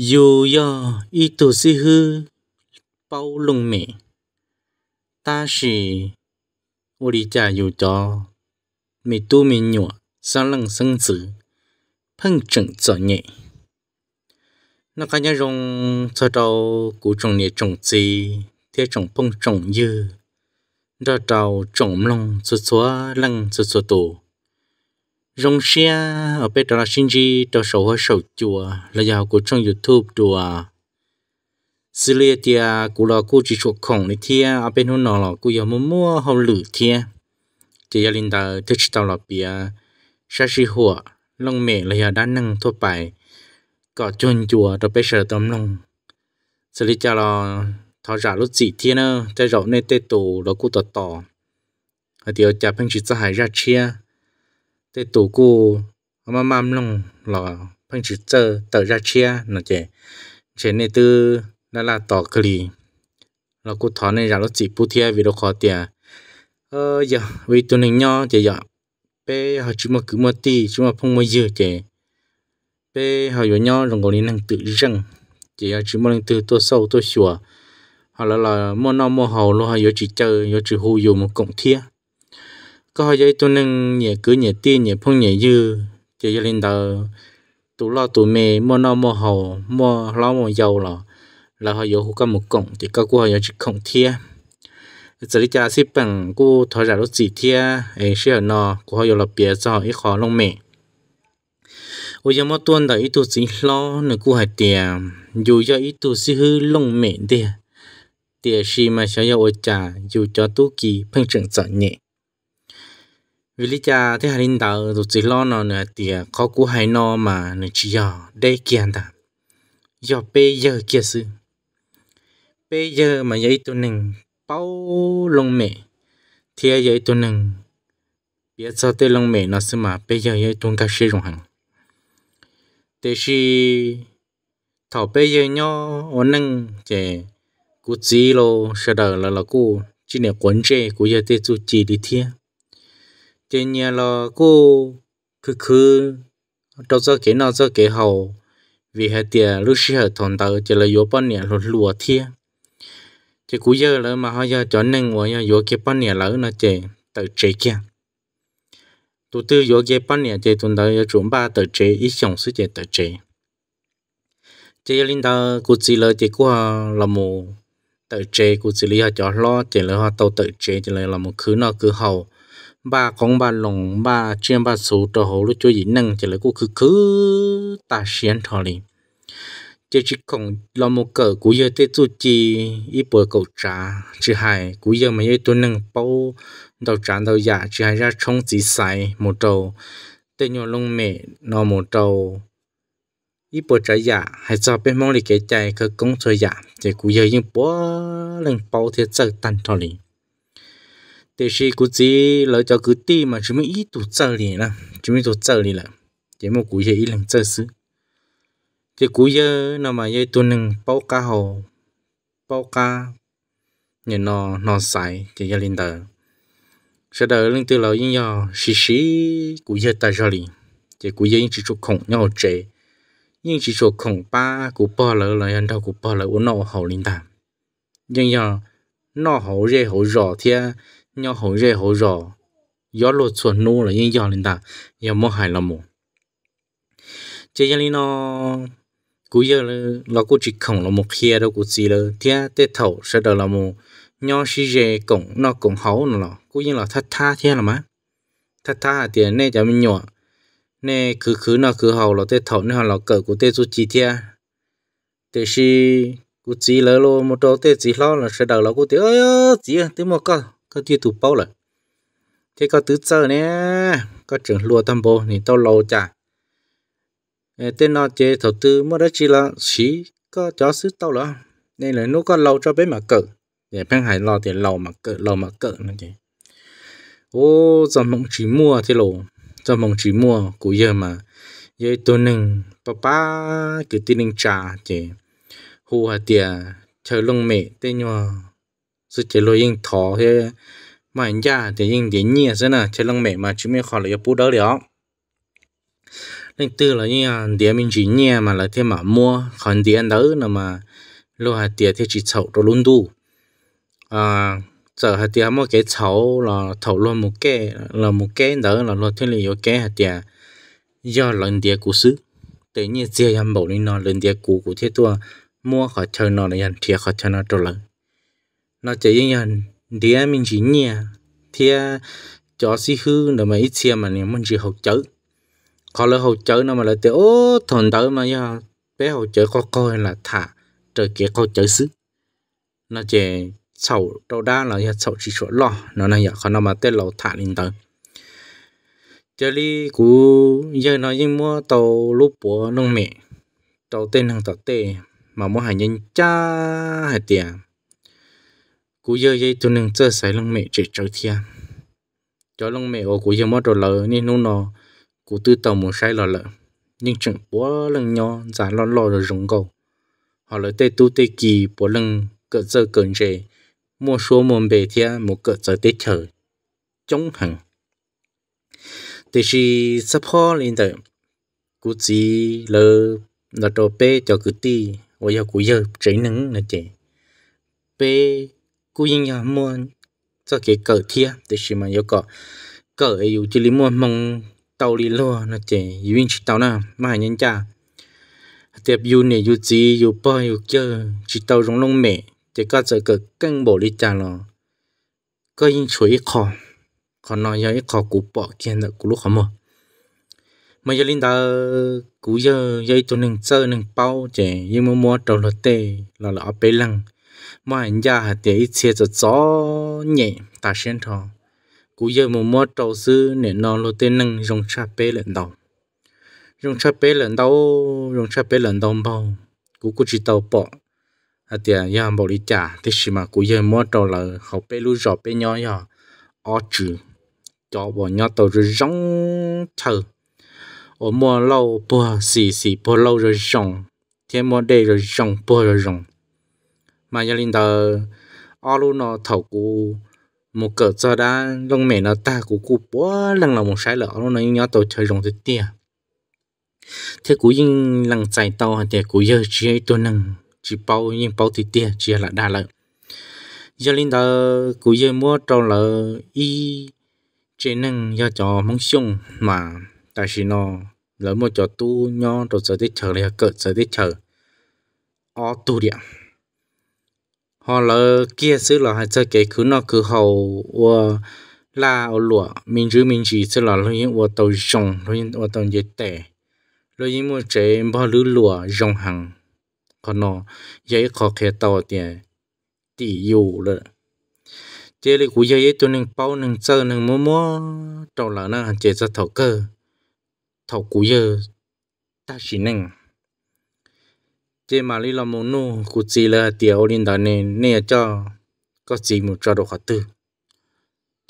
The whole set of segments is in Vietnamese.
dù do y tổ si hư bao lùng mẹ ta chỉ ô đi trả dù cho mẹ tu mẹ nhỏ sao lăng sân sự phân trận trở nhẹ nó cá nhân rong cho đầu của trồng nhẹ trồng gì thế trồng phong trồng dư ra trầu trồng long số số lăng số số tổ รงเชียเอาไปตราชินจีตัวสาวสาวจัวและยาวกุช่องยูทูบตัวสิเลียเตียกุลากูจิชกของในเทียเอาไปหนหุนนอหลอกุยามมั่วเขาหลุดเทียเจะยาลินดาเทชตาลอบเบียชาชิหัวลงเมฆและยาด้านนั่งทั่วไปก็จนจัวตัวเปเชอตอมลงสิเลียรอทอจารุจิเทียเนอจะเราในเตตูแล้วกูต่อต่อ เดี๋ยวจะเพิ่งจีจสหายรากเชีย thế tổ cụ mà mam long là phanh chỉ chờ tờ ra chia nó chè chè này tư là là tỏ kli là cụ thọ này là nó chỉ bù thia vì nó khó tiền ờ giờ vì tụi này nhỏ chè giờ bé họ chỉ mà cứ mà ti chỉ mà phong mà dưa chè bé họ vừa nhỏ rồi còn đi năng tự răng chè họ chỉ mà năng tự tôi sâu tôi sửa họ là là mua nó mua hầu luôn họ vừa chỉ chờ vừa chỉ hù dù một cộng thia có giấy tôi nâng nhẹ cứ nhẹ ti nhẹ phong nhẹ dư chỉ cho lên đầu tụ lo tụ mê mua no mua hồ mua lo mua dầu lọ là họ dầu có một cổng thì các cô họ dầu chỉ cổng thia giờ đi cha xếp bằng cô thọ giả lúc gì thia ấy sẽ nó cô họ dầu là bia cho ít khó lông mẹ ôi giờ mất tuần ít tuổi gì lo nữa cô hãy tiền dù cho ít tuổi gì hư lông mẹ đi tiền gì mà sẽ dầu cha dù cho tu kỳ phân trưởng sợ nhẹ vì lý cha thế hành đạo tụt chỉ lo à, nó nè thì khó cú hai nó mà nè chỉ dò đây kia ta giờ bây giờ kia sự bây giờ mà giấy tụi nâng bao lông mẹ thì giấy tụi nâng biết sao tới lông mẹ nó xí mà bây giờ giấy tụi cá sĩ rồng hằng thế thì thảo bây giờ nhó ôn nâng chè cú chỉ lo sợ đời là là cú chỉ là quấn chè cú giờ tê chú chỉ đi thiệt cái nhà là cô cứ cứ trong giờ cái nào cho cái hậu vì hệ tiền lúc xưa hệ thằng tàu chỉ là yếu bao nhiêu lột lụa thia chỉ cú giờ là mà họ giờ cho nên mà giờ yếu cái bao nhiêu lỡ nó chỉ tự chế kia tụi tư yếu cái bao nhiêu chỉ tụi tàu chuẩn ba tự chế ít sống sự chỉ tự chế chỉ linh tàu cú chỉ là chỉ cú là một tự chế cú chỉ là cho lo chỉ là họ tàu tự chế chỉ là một thứ nào cứ hậu bà con bà lồng bà chuyên bà số trò hồ lúc cho gì năng trở lại cô cứ cứ ta xiên thọ liền chỉ chỉ còn là một cỡ cú giờ tết tu chi ít bữa cầu trả, chỉ hai cú giờ mà ấy tu năng bao đầu trà đầu giả dạ, chỉ hai ra trong chỉ sai một đầu tê nhau lông mẹ nó một đầu ít bữa trả giả dạ, hay cho bên mong lì cái chạy cơ công chơi giả dạ. chỉ cú giờ nhưng bữa lần bao thế sợ tan thọ liền thì chỉ cứ chỉ lợi cho cứ ti mà chúng mình ít tuổi chơi đi nè chúng mình tụ chơi đi là chỉ một cú giờ ít lần chơi xứ thì cú giờ nó mà giờ tụ nâng bao cá hồ bao cá nhìn nó nó xài thì giờ lên tờ sau đó lên từ lâu nhưng giờ xí xí cú giờ ta cho đi thì cú giờ chỉ chụp khổng nhau chế nhưng chỉ chụp khổng ba cú bò lỡ là anh đâu cú bò lỡ uống nó hồ lên tờ nhưng giờ nó hồ rồi hồ rõ thì nhau hổ rê hổ rò gió lột xuân nô là yên gió lên ta giờ mua hải là mù chỉ cho nó cú giờ là nó cú chỉ không là một kia đâu cú gì là thế tết thầu sẽ đỡ là mù nhau xí rê cổng nó cổng hấu nó là cú như là thắt tha thế là má thắt tha thì nè cho mình nhọ, nè cứ cứ nó cứ hầu là tết thầu nó là cỡ của tết du chi thế thế xí cú chỉ lỡ lo một chỗ tết chỉ lo là sẽ đỡ là cú thế ơi chỉ thế mà cơ có tiêu tụ bao rồi thế có sơ nè có trưởng lùa tam bộ thì tao lâu chả tên nó chế thầu tư mới đấy chỉ là xí có tao rồi nên là nó có lâu cho bé mà cỡ để bên hải lo thì lâu mà cỡ lâu mà cỡ nó chị ô giờ mong chỉ mua thế lộ giờ mong chỉ mua của giờ mà giờ tôi nâng papa cứ tin nâng trà chị hù hạt tiền chờ lông mẹ tên nhau thế thì nè, à, à, mẹ mà chú 是这路用桃嘿，嘛人家得用点捏着呢，这弄美嘛，就没好了也不得了。nên từ là như là địa mình chỉ nghe à, mà là thế mà mua còn tiền đỡ là mà lo hạt tiền thì chỉ chậu đồ luôn đủ à giờ hạt tiền mua cái chậu là thầu luôn một cái là một cái đỡ là lo thế là có cái hạt địa do lần tiền cũ xứ tự nhiên chơi em bảo nên nó lần tiền cũ của thế tua mua khỏi chơi nó là nhận thiệt khỏi chơi nó trâu nó chỉ nhận đĩa mình chỉ nhà thì cho si hư nó mà ít xe mà nè mình chỉ học chữ khó là học chữ nó mà là tiểu ô thằng tới mà giờ bé học chữ có coi là thả trời kia có chữ xứ nó chỉ sầu đâu đa là giờ sầu chỉ số lo nó này giờ còn nó mà tên lâu thả linh tới giờ đi cú giờ nó nhưng mua tàu lúc bố nông mẹ tàu tên hàng tàu tê mà mua hàng nhân cha hay tiền cú giờ dây tụi nương chơi sải lông mẹ trẻ trâu thia cho lông mẹ ô cú giờ mất rồi lỡ nên nó nó cú tư tàu muốn sai lỡ lỡ nhưng chẳng bó lưng nho giả lo lo rồi rồng cầu họ lỡ tê tu tê kỳ bó lưng cỡ giờ cẩn rề mua số mồm bề thia một cỡ giờ tê chờ chống hẳn thì sắp ho lên tới cú chỉ lỡ là đồ bê cho cứ ti ôi giờ cú giờ tránh nắng là chè bê cú yên nhà mua cho cái cờ thia để xí mà yêu cọ cờ ấy dù chỉ lý mua mong tàu lý lo là chỉ yên chỉ tàu nào mà nhân cha tiếp dù này dù gì dù bò dù chơi chỉ tàu rong rong mẹ chỉ có giờ cờ cân bộ lý cha lo có yên chuối khó khó nói giờ khó cú bỏ kia là cú lúc khó mua mà giờ linh đã cú giờ giờ tôi nâng chơi nâng bao chỉ nhưng mà mua đầu là tê là là ở bên lăng mà anh già hạt để ít xe cho gió nhẹ ta xuyên thọ cú giờ một mua trầu sư để nó lô tên nâng rong cha bê lần đầu rong cha bê lần đầu rong cha bê lần đầu bao cú cú chỉ tàu bỏ à tiền nhà bảo đi trả thì xí mà cú giờ mua trầu là học bê lu rọ bê nhỏ nhỏ ở chữ cho bỏ nhỏ tàu rồi rong thở ở mua lâu bùa xì xì bùa lâu rồi rong thêm mua đây rồi rong bùa rồi rong mà gia đình đó, ô luôn nó thầu cụ một cỡ giờ đã lông mẹ nó ta cụ cụ bó lần là một sai lỡ nó nói nhớ tàu chơi rồng tới tia thế cụ yên lần chạy tàu hay thế cụ giờ chỉ ấy tôi nâng chỉ bao nhưng bao thì tia chỉ là đa lợi Gia đình đó cụ giờ mua trâu lỡ y trên nâng do cho mong sung mà tại vì nó lỡ một cho tu nho rồi giờ tới chờ là cỡ giờ tới chờ ô tu điện họ là kia xứ là hai chơi cái cứ nó cứ hầu và là ở lụa mình chứ mình chỉ xứ là lo những và tàu rồng lo những và tàu dệt tẻ lo những một chế bao lứa lụa rồng hàng còn nó dễ khó khăn tàu tiền tỷ dụ rồi chế lý của dây tôi nên bao nên chơi nên mua mua trâu là nó chế ra thầu cơ thầu của giờ ta chỉ nên chế mà lì là một nô cụ chỉ là tiểu liên đàn này nè cho có gì một trò đồ khó tư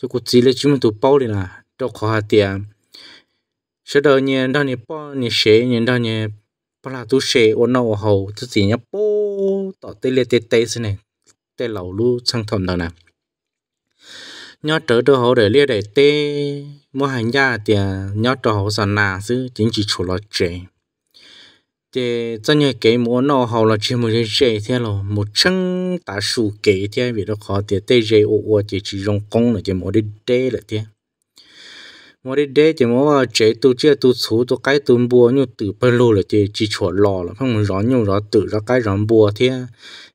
cho cụ chỉ là chúng mình bảo bao à, là đồ khó hạt tiền sau đó nhé đó nhé bao nhé xế nhé đó nhé bao là tu xế ôn nào hầu tu gì nhé bao tỏ tê lê tê tê xin này tê lẩu lu sang thầm đó nè nhớ trở đồ hầu để lia để tê mua hàng gia tiệt, nhớ đồ hầu sàn nà chứ chính chỉ chủ lo chế thì cho nhờ cái món nó hầu là chỉ một cái rễ thế lo một chân ta sù kế thế vì nó khó thì tê rễ ô ô chỉ chỉ dùng công là chỉ một đi đê là thế một đi đê chỉ một chế tu chế tu số tu cái tu bùa như tự bên lô là chỉ chỉ chuột lò là không rõ nhiều rõ tự ra cái rõ bùa thế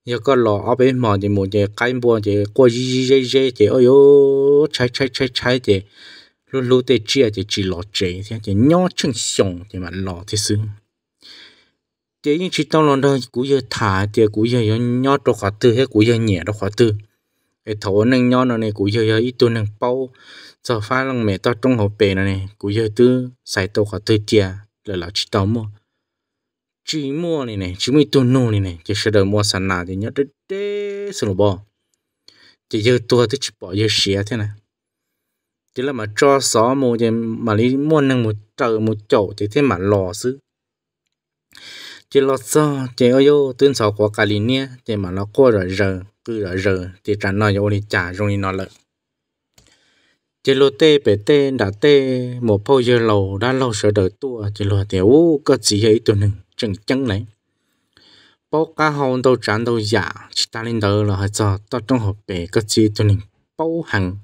giờ cái lò ở bên mỏ thì một cái cái bùa thì qua gì gì gì thì ôi ô chạy chạy chạy chạy thì lúc lúc tê chia thì chỉ lò chế thế thì nhỏ chân sòng thì mà lò thế xưa chế những chỉ tông lần đó cú giờ thả chế cú giờ giờ nhót cho khóa tư hết cú giờ nhẹ cho khóa tư cái thổ nâng nhót nó này cú giờ giờ ít tu nâng bao giờ pha lòng mẹ to trong hộp bể này cú giờ tư xài tàu khóa tư chế là là chỉ tông mua chỉ mua này này chỉ mua tu nô này này chỉ sẽ đợi mua sản nào thì nhớ để đê sừng bò chỉ giờ tua thì chỉ bỏ giờ xé thế này chỉ là mà cho xó mua thì mà lấy mua nâng một trợ một chỗ thì thế mà lò xứ chỉ lo so chỉ ôi yo tuyên sầu của cả liền nha chỉ mà nó qua rồi giờ cứ rồi giờ thì trả nói yo đi trả rồi nó lợi chỉ lo tê bể tê đã tê một bao giờ lâu đã lâu sợ đời tua chỉ lo tiểu có gì ấy tụi nừng chừng chân này bao cá hòn đâu chán đâu giả chỉ ta lên đời là hết giờ ta trong hộp bể có gì tụi nừng bao hàng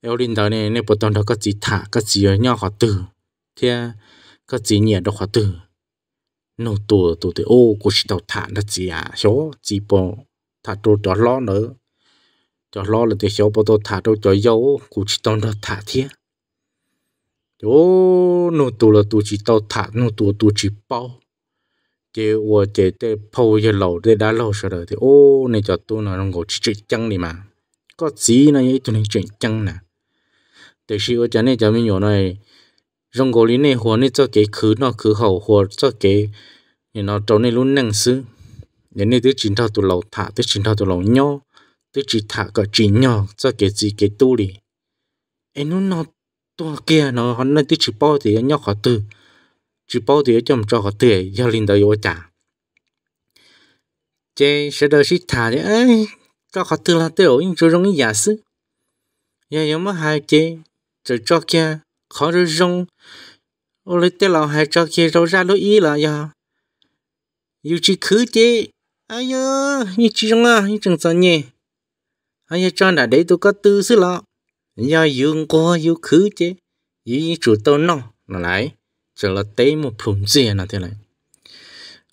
eo lên đời này nên bộ tông đó có gì thả có gì ở nhau họ từ thế à, có gì nhẹ đâu họ từ nó tổ tổ thì ô cô chỉ tàu thản là chỉ à số chỉ bỏ thà tổ cho lo nữa cho lo là thì số bỏ tổ thà tổ cho dâu cô chỉ tàu nó thả thiệt ô nó tổ là tổ chỉ tàu thả nó tổ tổ chỉ bao chế ô chế tê phô chế lẩu tê đá lẩu sợ rồi thì ô này cho tôi nó ngồi chỉ chuyện chăng đi mà có gì này ấy tôi nên chuyện chăng nè từ khi ở chỗ này cho mình nhỏ này rong gò lý này hồ này cho cái khứ nó khứ hậu hồ cho cái nó trâu này luôn năng xứ nên này tứ chín thao tụ lầu thả tứ chín thao tụ lầu nhau tứ chỉ thả cả chỉ nhỏ cho cái gì cái tu lì. em nó nó tua kia nó họ nói tứ chỉ bao thì nhau họ từ chỉ bao thì chồng cho họ từ giao linh đời vô trả chế sẽ đời sĩ thả đấy ấy cho họ từ là tiêu nhưng chưa rong giả sư giờ giờ mới hai chế rồi cho kia khó rồi rong ô lấy tên lão hai cho kia đâu ra lối ý là ya yêu chỉ khứ chế ai ya, như chỉ rong à như chẳng sao nhỉ ai cho đã đấy tôi có tư xứ lọ ya, dương có yêu khứ chế yêu như chủ tao nó nó lại chờ là tế một phùng gì à, nào thế này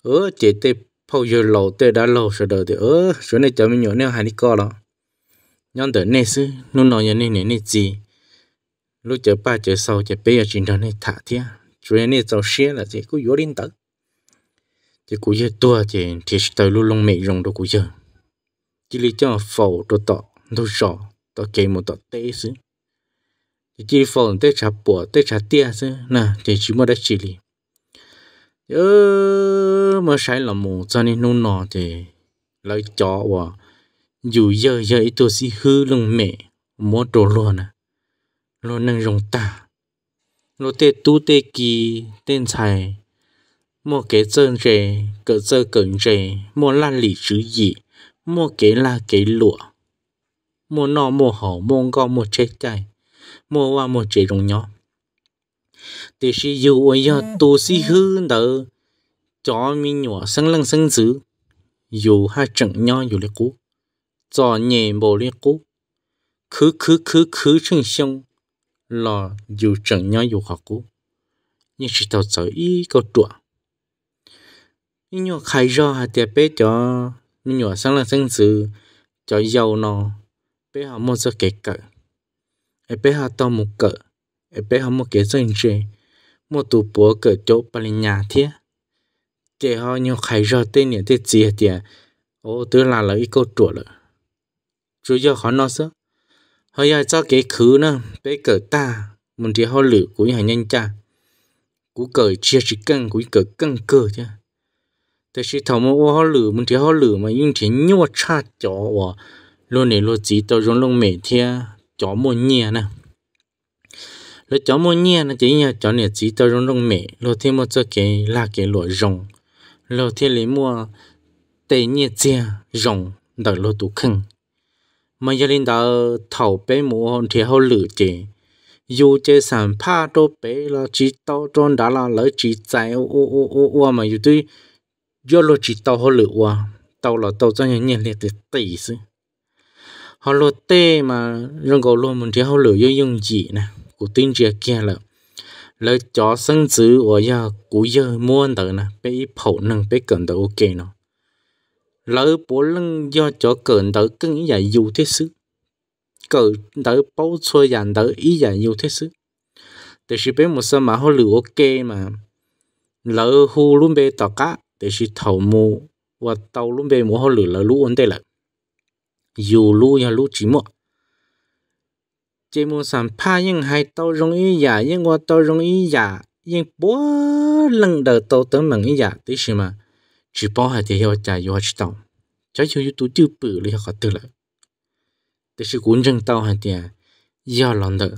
ơ chế tế phô giờ lâu tế đã lâu rồi đó thì ơ chỗ này cho mình nhớ nếu hai đi co đó nhon tới nè sư nó nói như này này gì lúc chờ ba chờ sau chờ bây giờ chuyện đó này thả thế chuyện này cháu xe là chỉ cứ yếu đến tới chỉ cứ giờ tua chỉ thì tới lúc lông mẹ rồng đồ cứ giờ chỉ lý cho phổ đồ tọ đồ rõ tọ kề một tọ tê xứ chỉ chỉ phổ tê chả bùa tê chả tia xứ nè thì chỉ mà đã chỉ lý ơ mà sai là mù cho nên nôn nọ thì lấy chó và dù giờ giờ ít tôi xí hư lông mẹ mua đồ luôn à lo nâng rồng ta lo tê tu tê kỳ tên thầy mua cái chân rề cỡ dơ cẩn rề mua lan lì chữ gì mua cái là cái lụa mua no mua hổ mua con mua chết chạy mua qua mua chế rong nhỏ thì si yêu ôi giờ tu si hư đỡ cho mình nhỏ sân lăng sân dữ dù hai trận nho dù lấy cú cho nhẹ bồ lấy cú khứ khứ khứ khứ chân xong lo dù chẳng nhau dù khó cú nhưng chỉ tao sợ ý có trụa nhưng nhỏ khai ra hạt tiệp bé cho nhưng nhỏ sáng là sáng sự cho giàu nó bé họ mua cho kẻ cỡ em bé họ to một cỡ em bé họ một kẻ sáng chế một tủ búa cỡ chỗ bà lên nhà thế chị họ nhiều khai ra tên nhỉ tên gì hả tiệp ô tớ là lấy câu trụa rồi chú giờ khó nó sao hơi ai cho cái khứ nó bé cỡ ta mình thì họ lử của nhà nhanh cha của cỡ chia chỉ cân của cỡ cân cơ chứ thế thì thầu mà họ lử mình thì họ lử mà những chỉ nhua cha chó và luôn này luôn chỉ tao rong lông mẹ thia chó mua nhẹ nè lo chó mua nhẹ nó chỉ nhà chó này chỉ tao rong lông mẹ lo thêm một cho cái là cái lo rồng lo thêm lấy mua tê nhẹ chia rồng đợi lo tủ khăn mà gia linh đã thầu bé mù hồn thì hậu lử chị dù chế sản pha đô bé là chỉ tao trôn đã là lỡ chỉ chạy u u u u mà dù tuy do lo chỉ tao hậu lử ô tao là tao cho nhận nhận liệt thì tỷ sư họ lo tê mà rong gầu luôn mình thì hậu lử do dùng gì nè của tin chia kia là lỡ chó sân dữ và ya cú giờ muôn tờ nè bé phẩu nâng bé cần tờ ok nó lỡ bố lưng do cho cỡ đỡ cưng giả dù thế sự cỡ đỡ bao xua giả đỡ ý giả dù thế sự để chỉ bé một số mà họ lừa ok mà lỡ hù luôn bé tao cá để chỉ thầu mù và tàu luôn bé mua họ lừa lỡ lũ ổn tê lợ dù lũ nhà lũ chỉ mua chỉ muốn sản pha nhưng hai tàu rong ý giả nhưng qua tàu rong ý giả nhưng bố lưng đỡ tàu tới mừng ý giả tí gì mà chỉ bỏ hai thì họ chạy vô chỉ tàu cháu chưa tu chưa bự lý họ tự lại thế sự cuốn răng tàu hai thì do lòng đỡ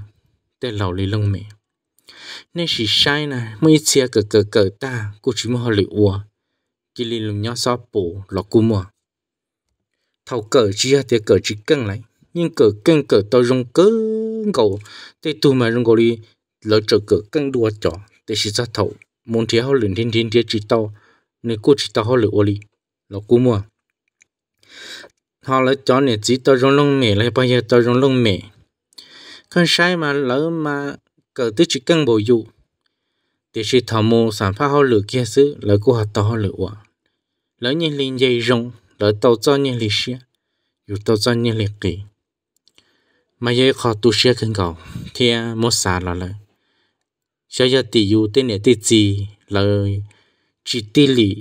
để lầu lý lông mẹ nên chỉ sai nè mới chia cờ cờ cờ ta cô chỉ mua họ liệu ua chỉ lý lùng nhau xóa bổ lọ cú mua thầu cờ chỉ thì cờ chỉ cân lại nhưng cờ cân cờ tao rong cớ cầu thế tu mà rong cầu đi lỡ trở cờ cân đua chọn thế sự ra thầu muốn thiếu họ luyện thiên thiên thiên chỉ tao nên cô chỉ tao lửa oli nó cú mua họ lại cho này chỉ tao rong lông mẹ lại bao giờ tao rong lông mẹ con sai mà lỡ mà cờ tới chỉ cần bồi dụ thì chỉ thảo mô sản phát họ lửa kia xứ lỡ cô hạt tao lửa quả lỡ nhìn liền dây rong lỡ tàu cho nhìn liền xia dù tàu cho nhìn liền kỳ mà dây khó tu xia cần cầu thì mốt xả là lời sẽ giờ tỷ dụ tên này tỷ gì lời chỉ tỉ lì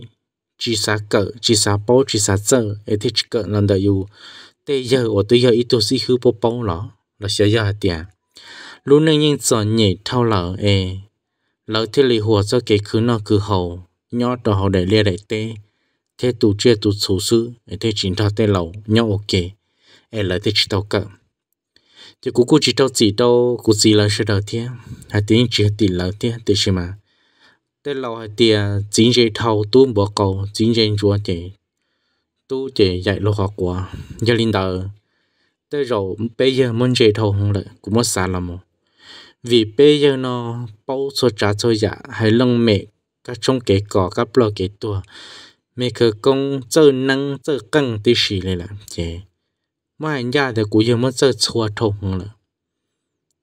chỉ sa cỡ chỉ sa bố chỉ sa giờ ấy thì chỉ cỡ lần đầu yêu tê giờ ở tê giờ ít tôi xí hư bố bố lọ là sẽ giờ tiền lúc nãy nhưng giờ nhảy thao lợ ấy lỡ thì lì hùa cho cái cứ nó cứ hầu nhỏ đồ hầu để lia để tê thế tụ chia tụ số sư ấy thế chỉ thao tê lầu nhau ok ấy lỡ thì chỉ tao cỡ thì cũng cũng chỉ tao e chỉ tao cũng chỉ là sẽ đầu tiên hay tiếng chỉ tiền lỡ tiên thì xem mà tên lâu hay tiề chính dây thâu, tu bỏ cầu chính dây chúa chị tu chị dạy lô học của gia linh đời tới rồi bây giờ muốn dây thâu không lại cũng mất xa lắm vì bây giờ nó bao số trả số dạ hay lông mẹ các trong cái cỏ các lo cái tua mẹ khờ công chơi năng chơi căng tí xì này là chị mà nhà gia thì cũng giờ muốn chơi chua thâu không lại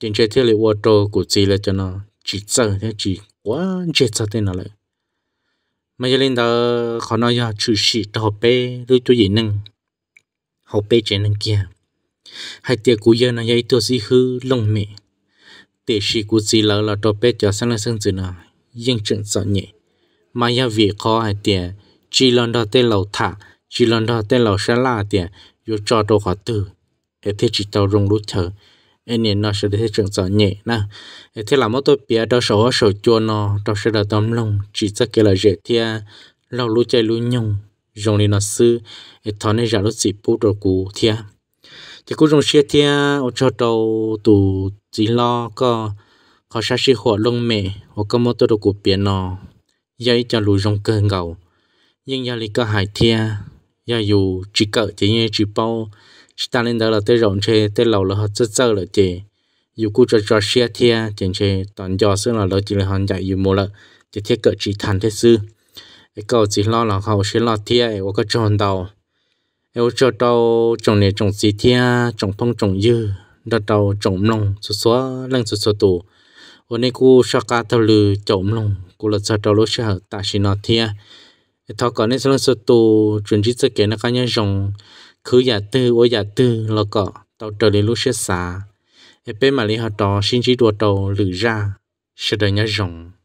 trên chơi thiệt là ô tô của chị là cho nó chỉ chơi thế chỉ quá chết sao tên nào lại mà giờ lên đó khó nói ya chữ sĩ tao học bé đôi tôi gì nâng học bé chế nâng kia hai tia cú giờ nó dây tôi gì hư lông mẹ tệ sĩ cú gì là là tao bé cho sang lên sân dừa nào yên chuyện sợ nhẹ mà ya vì khó hai tia chỉ lần đó tên lầu thả chỉ lần đó tên lầu sẽ là tia yo cho đồ khó từ thế thì chỉ tao rung lúc thở anh em nó sẽ thấy trường giỏi nhẹ na thế là mỗi tôi bia đó sổ sổ chua nó đó sẽ là tấm lòng chỉ cho cái là dễ thia lâu lú chơi lú nhung dùng nên nó sư thọ nên giả lú chỉ bút đồ cũ thia thì cũng dùng xe thia ở chỗ đầu tù chỉ lo có có sa sĩ họ lông mẹ hoặc có mỗi tôi đồ cũ bia nó dây cho lú dùng cơn gầu nhưng giờ lý có hải thia giờ dù chỉ cỡ chỉ như chỉ bao Stalin đó là tới rộng chê tới lầu là họ chơi chơi là chê dù cú cho cho xe thia chẳng chê toàn cho xưa là lỡ chỉ là hắn dạy dù mua là chỉ thiết cỡ chỉ thành thế sư cái câu chỉ lo là họ sẽ lo thia ấy có tròn đầu ấy cho đầu trồng này trồng gì thia trồng phong trồng dư đó đầu trồng lông số số lăng số số tủ hôm nay cú sao cả thâu lư trồng lông cú là sao đầu lối sẽ ta chỉ nó thia thọ còn nên số số tủ chuyển chỉ sẽ kể nó cá cứ giả tư ô giả tư là cọ tàu trở lên lúc xếp xa ế bế mà lý họ trò xin chỉ đùa tàu lử ra sẽ đời nhớ rộng